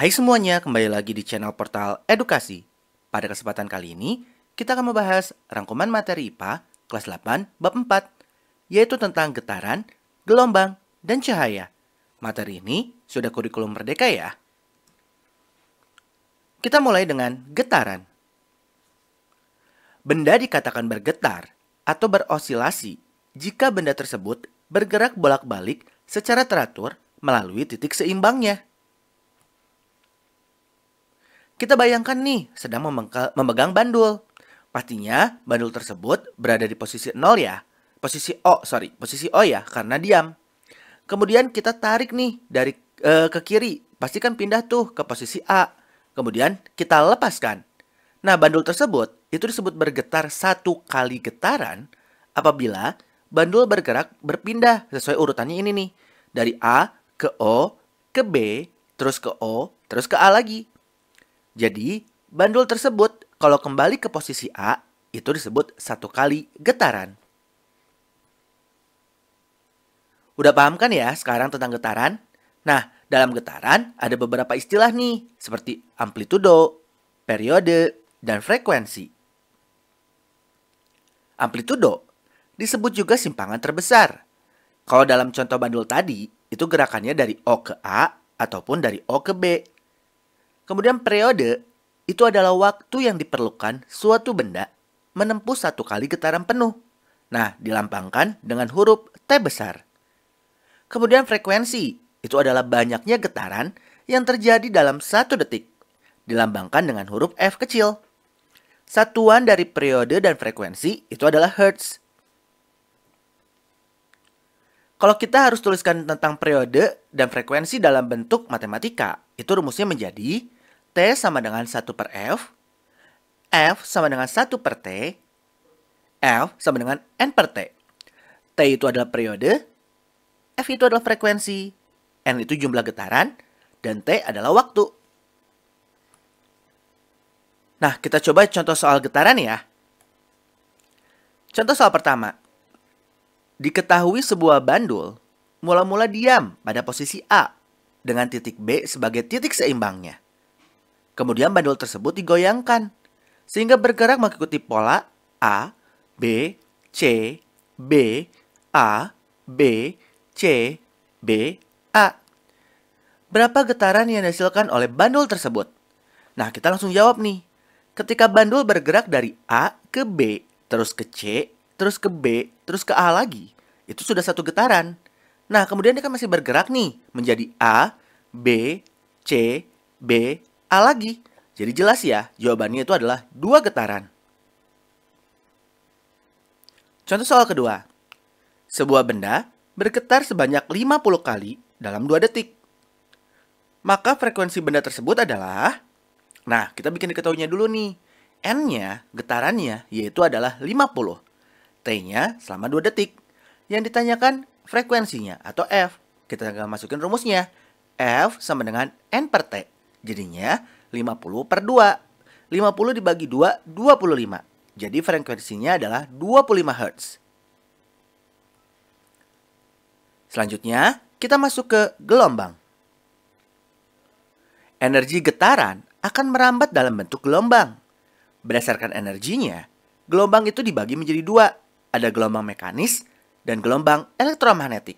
Hai semuanya, kembali lagi di channel Portal Edukasi. Pada kesempatan kali ini, kita akan membahas rangkuman materi IPA kelas 8 bab 4, yaitu tentang getaran, gelombang, dan cahaya. Materi ini sudah kurikulum merdeka ya. Kita mulai dengan getaran. Benda dikatakan bergetar atau berosilasi jika benda tersebut bergerak bolak-balik secara teratur melalui titik seimbangnya. Kita bayangkan nih sedang memegang bandul. Pastinya bandul tersebut berada di posisi 0 ya. Posisi O, sorry, posisi O ya karena diam. Kemudian kita tarik nih dari e, ke kiri, Pastikan pindah tuh ke posisi A. Kemudian kita lepaskan. Nah, bandul tersebut itu disebut bergetar satu kali getaran apabila bandul bergerak berpindah sesuai urutannya ini nih. Dari A ke O, ke B, terus ke O, terus ke A lagi. Jadi, bandul tersebut kalau kembali ke posisi A, itu disebut satu kali getaran. Udah paham kan ya sekarang tentang getaran? Nah, dalam getaran ada beberapa istilah nih, seperti amplitudo, periode, dan frekuensi. Amplitudo disebut juga simpangan terbesar. Kalau dalam contoh bandul tadi, itu gerakannya dari O ke A ataupun dari O ke B. Kemudian periode itu adalah waktu yang diperlukan suatu benda menempuh satu kali getaran penuh. Nah, dilambangkan dengan huruf T besar. Kemudian frekuensi itu adalah banyaknya getaran yang terjadi dalam satu detik. Dilambangkan dengan huruf F kecil. Satuan dari periode dan frekuensi itu adalah hertz. Kalau kita harus tuliskan tentang periode dan frekuensi dalam bentuk matematika, itu rumusnya menjadi sama dengan 1 per F, F sama dengan 1 per T, F sama dengan N per T. T itu adalah periode, F itu adalah frekuensi, N itu jumlah getaran, dan T adalah waktu. Nah, kita coba contoh soal getaran ya. Contoh soal pertama. Diketahui sebuah bandul mula-mula diam pada posisi A dengan titik B sebagai titik seimbangnya. Kemudian bandul tersebut digoyangkan sehingga bergerak mengikuti pola A, B, C, B, A, B, C, B, A. Berapa getaran yang dihasilkan oleh bandul tersebut? Nah, kita langsung jawab nih. Ketika bandul bergerak dari A ke B, terus ke C, terus ke B, terus ke A lagi, itu sudah satu getaran. Nah, kemudian dia kan masih bergerak nih menjadi A, B, C, B, A lagi. Jadi jelas ya, jawabannya itu adalah dua getaran. Contoh soal kedua. Sebuah benda bergetar sebanyak 50 kali dalam 2 detik. Maka frekuensi benda tersebut adalah... Nah, kita bikin diketahuinya dulu nih. N-nya, getarannya, yaitu adalah 50. T-nya selama 2 detik. Yang ditanyakan frekuensinya atau F. Kita masukin rumusnya. F sama dengan N per T. Jadinya 50 per 2. 50 dibagi 2, 25. Jadi frekuensinya adalah 25 Hz. Selanjutnya, kita masuk ke gelombang. Energi getaran akan merambat dalam bentuk gelombang. Berdasarkan energinya, gelombang itu dibagi menjadi dua. Ada gelombang mekanis dan gelombang elektromagnetik.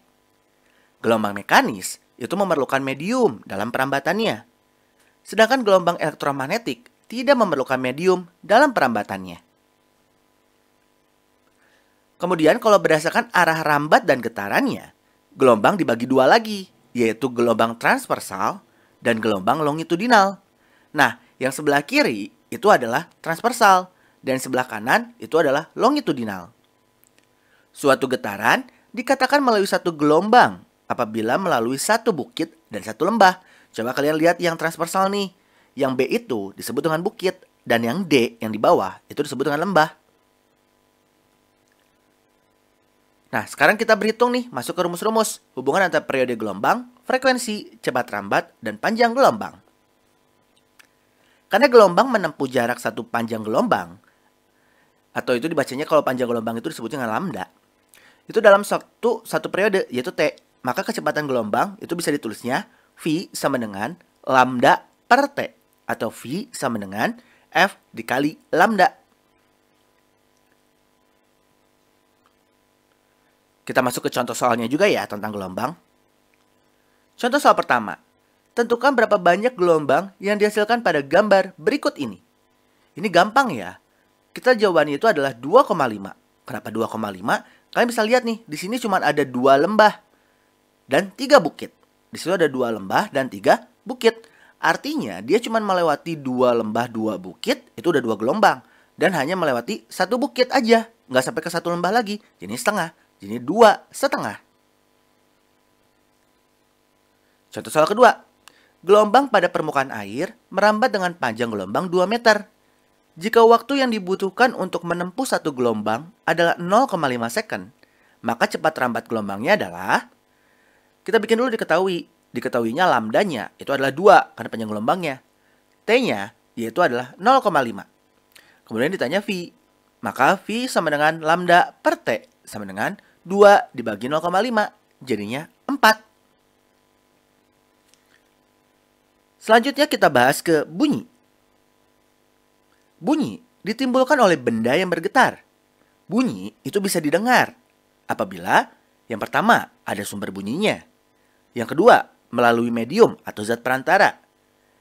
Gelombang mekanis itu memerlukan medium dalam perambatannya sedangkan gelombang elektromagnetik tidak memerlukan medium dalam perambatannya. Kemudian kalau berdasarkan arah rambat dan getarannya, gelombang dibagi dua lagi, yaitu gelombang transversal dan gelombang longitudinal. Nah, yang sebelah kiri itu adalah transversal dan sebelah kanan itu adalah longitudinal. Suatu getaran dikatakan melalui satu gelombang apabila melalui satu bukit dan satu lembah Coba kalian lihat yang transversal nih. Yang B itu disebut dengan bukit dan yang D yang di bawah itu disebut dengan lembah. Nah, sekarang kita berhitung nih masuk ke rumus-rumus hubungan antara periode gelombang, frekuensi, cepat rambat, dan panjang gelombang. Karena gelombang menempuh jarak satu panjang gelombang, atau itu dibacanya kalau panjang gelombang itu disebutnya dengan lambda, itu dalam satu, satu periode, yaitu T. Maka kecepatan gelombang itu bisa ditulisnya V sama dengan lambda per T atau V sama dengan F dikali lambda. Kita masuk ke contoh soalnya juga ya tentang gelombang. Contoh soal pertama. Tentukan berapa banyak gelombang yang dihasilkan pada gambar berikut ini. Ini gampang ya. Kita jawabannya itu adalah 2,5. Kenapa 2,5? Kalian bisa lihat nih, di sini cuma ada dua lembah dan tiga bukit. Di situ ada dua lembah dan tiga bukit. Artinya dia cuma melewati dua lembah dua bukit itu udah dua gelombang dan hanya melewati satu bukit aja nggak sampai ke satu lembah lagi jadi setengah jadi dua setengah. Contoh soal kedua gelombang pada permukaan air merambat dengan panjang gelombang 2 meter. Jika waktu yang dibutuhkan untuk menempuh satu gelombang adalah 0,5 second, maka cepat rambat gelombangnya adalah kita bikin dulu diketahui. Diketahuinya lambdanya itu adalah 2 karena panjang gelombangnya. T-nya yaitu adalah 0,5. Kemudian ditanya V. Maka V sama dengan lambda per T sama dengan 2 dibagi 0,5 jadinya 4. Selanjutnya kita bahas ke bunyi. Bunyi ditimbulkan oleh benda yang bergetar. Bunyi itu bisa didengar apabila yang pertama ada sumber bunyinya. Yang kedua, melalui medium atau zat perantara.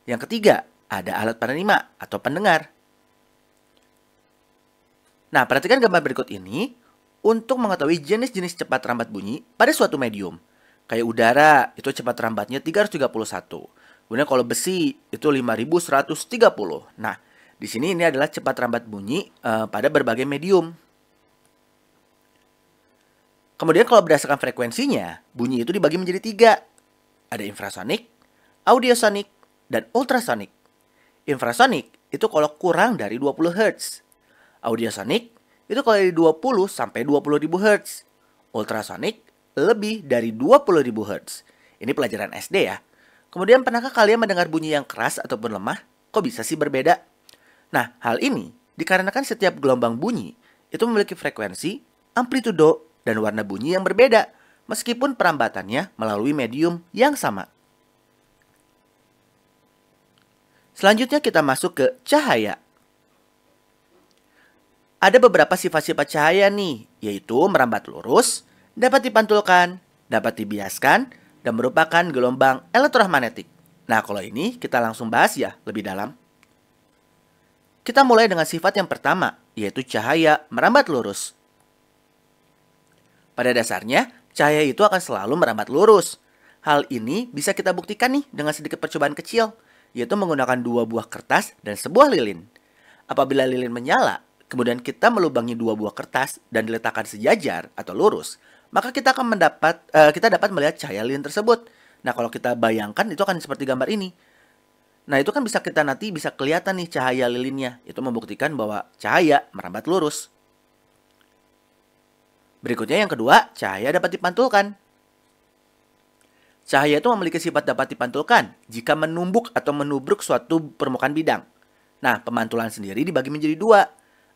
Yang ketiga, ada alat penerima atau pendengar. Nah, perhatikan gambar berikut ini untuk mengetahui jenis-jenis cepat rambat bunyi pada suatu medium. Kayak udara, itu cepat rambatnya 331. Kemudian kalau besi, itu 5130. Nah, di sini ini adalah cepat rambat bunyi uh, pada berbagai medium. Kemudian kalau berdasarkan frekuensinya, bunyi itu dibagi menjadi tiga. Ada infrasonik, audiosonik, dan ultrasonik. Infrasonik itu kalau kurang dari 20 Hz. Audiosonik itu kalau dari 20 sampai 20.000 Hz. Ultrasonik lebih dari 20.000 Hz. Ini pelajaran SD ya. Kemudian pernahkah kalian mendengar bunyi yang keras ataupun lemah? Kok bisa sih berbeda? Nah, hal ini dikarenakan setiap gelombang bunyi itu memiliki frekuensi, amplitudo, dan warna bunyi yang berbeda, meskipun perambatannya melalui medium yang sama. Selanjutnya kita masuk ke cahaya. Ada beberapa sifat-sifat cahaya nih, yaitu merambat lurus, dapat dipantulkan, dapat dibiaskan, dan merupakan gelombang elektromagnetik. Nah, kalau ini kita langsung bahas ya lebih dalam. Kita mulai dengan sifat yang pertama, yaitu cahaya merambat lurus. Pada dasarnya, cahaya itu akan selalu merambat lurus. Hal ini bisa kita buktikan nih dengan sedikit percobaan kecil, yaitu menggunakan dua buah kertas dan sebuah lilin. Apabila lilin menyala, kemudian kita melubangi dua buah kertas dan diletakkan sejajar atau lurus, maka kita akan mendapat uh, kita dapat melihat cahaya lilin tersebut. Nah, kalau kita bayangkan itu akan seperti gambar ini. Nah, itu kan bisa kita nanti bisa kelihatan nih cahaya lilinnya. Itu membuktikan bahwa cahaya merambat lurus. Berikutnya yang kedua, cahaya dapat dipantulkan. Cahaya itu memiliki sifat dapat dipantulkan jika menumbuk atau menubruk suatu permukaan bidang. Nah, pemantulan sendiri dibagi menjadi dua.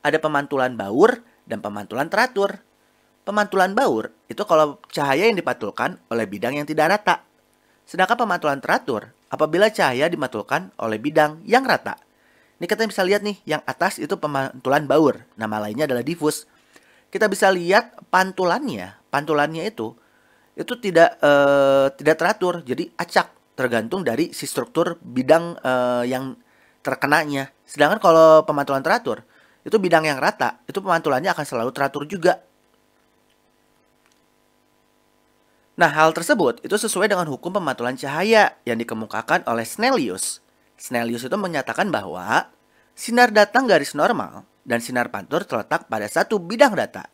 Ada pemantulan baur dan pemantulan teratur. Pemantulan baur itu kalau cahaya yang dipantulkan oleh bidang yang tidak rata. Sedangkan pemantulan teratur apabila cahaya dimantulkan oleh bidang yang rata. Ini kita bisa lihat nih, yang atas itu pemantulan baur, nama lainnya adalah difus kita bisa lihat pantulannya, pantulannya itu itu tidak eh, tidak teratur, jadi acak tergantung dari si struktur bidang eh, yang terkenanya. Sedangkan kalau pemantulan teratur, itu bidang yang rata, itu pemantulannya akan selalu teratur juga. Nah, hal tersebut itu sesuai dengan hukum pemantulan cahaya yang dikemukakan oleh Snellius. Snellius itu menyatakan bahwa sinar datang garis normal dan sinar pantur terletak pada satu bidang data.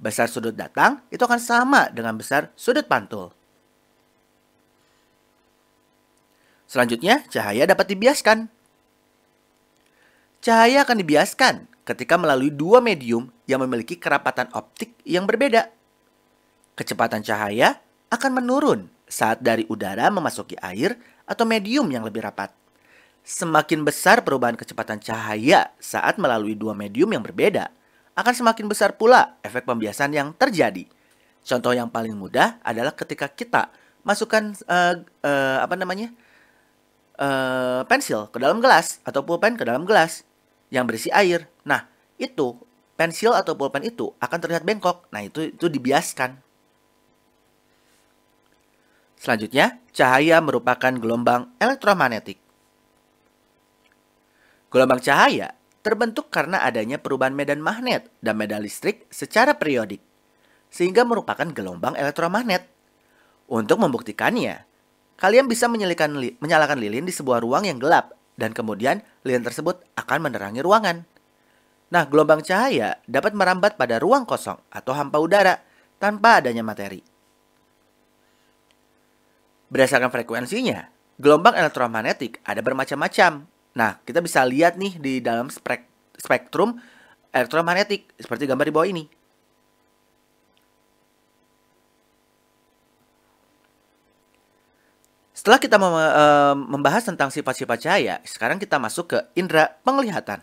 Besar sudut datang itu akan sama dengan besar sudut pantul. Selanjutnya, cahaya dapat dibiaskan. Cahaya akan dibiaskan ketika melalui dua medium yang memiliki kerapatan optik yang berbeda. Kecepatan cahaya akan menurun saat dari udara memasuki air atau medium yang lebih rapat. Semakin besar perubahan kecepatan cahaya saat melalui dua medium yang berbeda, akan semakin besar pula efek pembiasan yang terjadi. Contoh yang paling mudah adalah ketika kita masukkan uh, uh, apa namanya uh, pensil ke dalam gelas atau pulpen ke dalam gelas yang berisi air. Nah itu pensil atau pulpen itu akan terlihat bengkok. Nah itu itu dibiaskan. Selanjutnya, cahaya merupakan gelombang elektromagnetik Gelombang cahaya terbentuk karena adanya perubahan medan magnet dan medan listrik secara periodik, sehingga merupakan gelombang elektromagnet. Untuk membuktikannya, kalian bisa li menyalakan lilin di sebuah ruang yang gelap dan kemudian lilin tersebut akan menerangi ruangan. Nah, gelombang cahaya dapat merambat pada ruang kosong atau hampa udara tanpa adanya materi. Berdasarkan frekuensinya, gelombang elektromagnetik ada bermacam-macam Nah, kita bisa lihat nih di dalam spek spektrum elektromagnetik seperti gambar di bawah ini. Setelah kita eh, membahas tentang sifat-sifat cahaya, sekarang kita masuk ke indera penglihatan.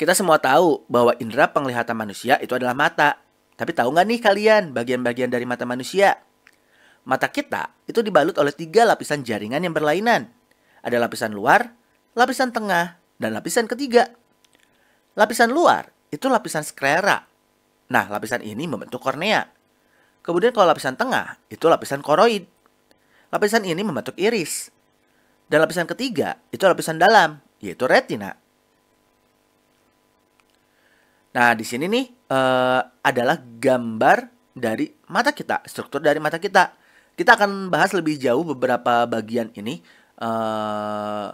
Kita semua tahu bahwa indera penglihatan manusia itu adalah mata. Tapi tahu nggak nih kalian bagian-bagian dari mata manusia? Mata kita itu dibalut oleh tiga lapisan jaringan yang berlainan. Ada lapisan luar, lapisan tengah, dan lapisan ketiga. Lapisan luar itu lapisan sklera. Nah, lapisan ini membentuk kornea. Kemudian kalau lapisan tengah itu lapisan koroid. Lapisan ini membentuk iris. Dan lapisan ketiga itu lapisan dalam, yaitu retina. Nah, di sini nih uh, adalah gambar dari mata kita, struktur dari mata kita. Kita akan bahas lebih jauh beberapa bagian ini uh,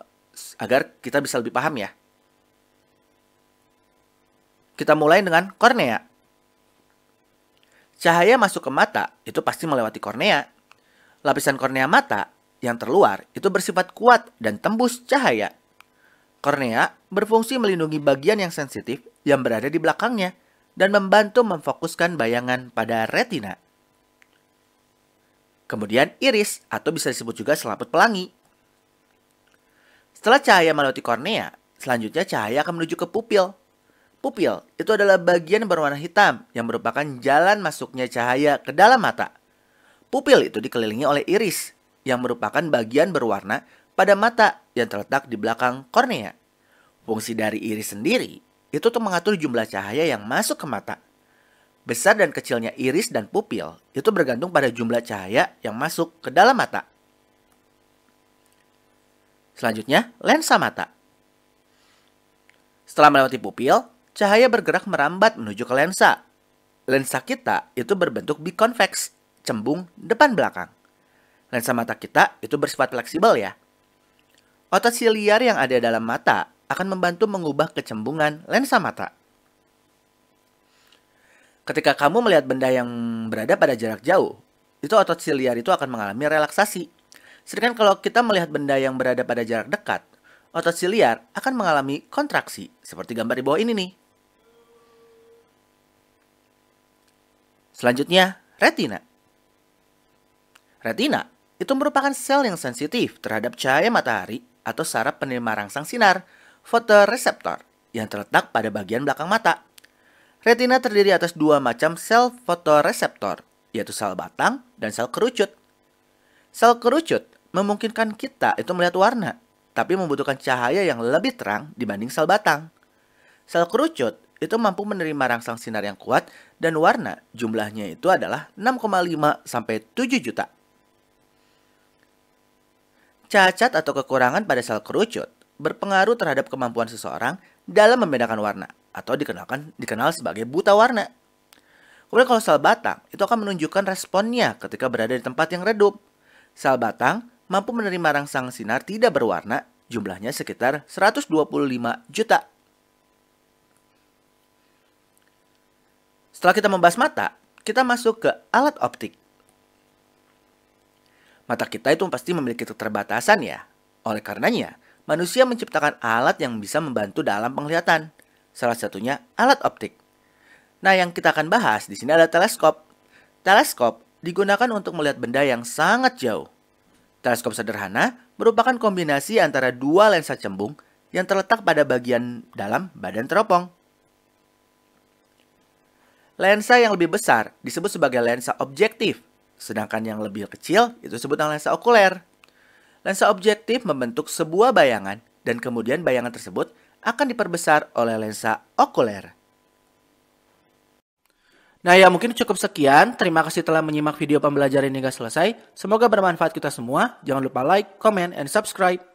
agar kita bisa lebih paham ya. Kita mulai dengan kornea. Cahaya masuk ke mata itu pasti melewati kornea. Lapisan kornea mata yang terluar itu bersifat kuat dan tembus cahaya. Kornea berfungsi melindungi bagian yang sensitif yang berada di belakangnya dan membantu memfokuskan bayangan pada retina. Kemudian iris atau bisa disebut juga selaput pelangi setelah cahaya melewati kornea, selanjutnya cahaya akan menuju ke pupil. Pupil itu adalah bagian berwarna hitam yang merupakan jalan masuknya cahaya ke dalam mata. Pupil itu dikelilingi oleh iris yang merupakan bagian berwarna pada mata yang terletak di belakang kornea. Fungsi dari iris sendiri itu untuk mengatur jumlah cahaya yang masuk ke mata. Besar dan kecilnya iris dan pupil itu bergantung pada jumlah cahaya yang masuk ke dalam mata. Selanjutnya, lensa mata. Setelah melewati pupil, cahaya bergerak merambat menuju ke lensa. Lensa kita itu berbentuk biconvex, cembung depan belakang. Lensa mata kita itu bersifat fleksibel ya. Otot siliar yang ada dalam mata akan membantu mengubah kecembungan lensa mata. Ketika kamu melihat benda yang berada pada jarak jauh, itu otot siliar itu akan mengalami relaksasi Sedangkan kalau kita melihat benda yang berada pada jarak dekat, otot siliar akan mengalami kontraksi, seperti gambar di bawah ini nih. Selanjutnya, retina. Retina itu merupakan sel yang sensitif terhadap cahaya matahari atau saraf penerima rangsang sinar, fotoreseptor, yang terletak pada bagian belakang mata. Retina terdiri atas dua macam sel fotoreseptor, yaitu sel batang dan sel kerucut. Sel kerucut memungkinkan kita itu melihat warna, tapi membutuhkan cahaya yang lebih terang dibanding sel batang. Sel kerucut itu mampu menerima rangsang sinar yang kuat dan warna jumlahnya itu adalah 6,5 sampai 7 juta. Cacat atau kekurangan pada sel kerucut berpengaruh terhadap kemampuan seseorang dalam membedakan warna atau dikenalkan dikenal sebagai buta warna. Kemudian kalau sel batang itu akan menunjukkan responnya ketika berada di tempat yang redup. Sel batang mampu menerima rangsang sinar tidak berwarna, jumlahnya sekitar 125 juta. Setelah kita membahas mata, kita masuk ke alat optik. Mata kita itu pasti memiliki keterbatasan ya. Oleh karenanya, manusia menciptakan alat yang bisa membantu dalam penglihatan. Salah satunya alat optik. Nah, yang kita akan bahas di sini adalah teleskop. Teleskop digunakan untuk melihat benda yang sangat jauh. Teleskop sederhana merupakan kombinasi antara dua lensa cembung yang terletak pada bagian dalam badan teropong. Lensa yang lebih besar disebut sebagai lensa objektif, sedangkan yang lebih kecil itu disebut lensa okuler. Lensa objektif membentuk sebuah bayangan dan kemudian bayangan tersebut akan diperbesar oleh lensa okuler. Nah ya mungkin cukup sekian. Terima kasih telah menyimak video pembelajaran hingga selesai. Semoga bermanfaat kita semua. Jangan lupa like, comment, and subscribe.